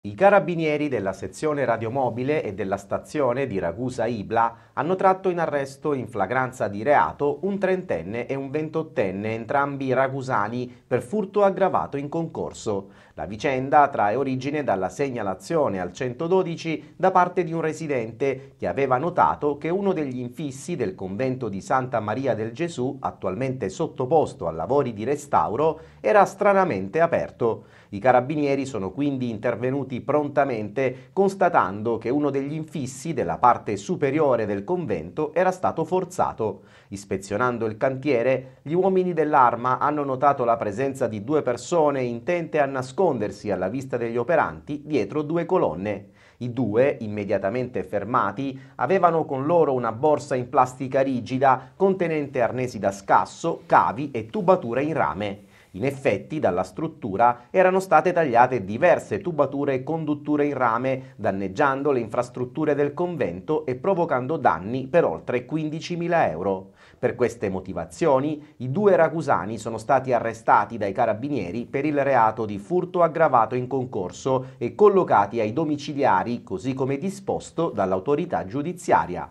I carabinieri della sezione radiomobile e della stazione di Ragusa Ibla hanno tratto in arresto in flagranza di reato un trentenne e un ventottenne, entrambi ragusani, per furto aggravato in concorso. La vicenda trae origine dalla segnalazione al 112 da parte di un residente che aveva notato che uno degli infissi del convento di Santa Maria del Gesù, attualmente sottoposto a lavori di restauro, era stranamente aperto. I carabinieri sono quindi intervenuti intervenuti prontamente constatando che uno degli infissi della parte superiore del convento era stato forzato. Ispezionando il cantiere, gli uomini dell'arma hanno notato la presenza di due persone intente a nascondersi alla vista degli operanti dietro due colonne. I due, immediatamente fermati, avevano con loro una borsa in plastica rigida contenente arnesi da scasso, cavi e tubature in rame. In effetti dalla struttura erano state tagliate diverse tubature e condutture in rame, danneggiando le infrastrutture del convento e provocando danni per oltre 15.000 euro. Per queste motivazioni i due ragusani sono stati arrestati dai carabinieri per il reato di furto aggravato in concorso e collocati ai domiciliari così come disposto dall'autorità giudiziaria.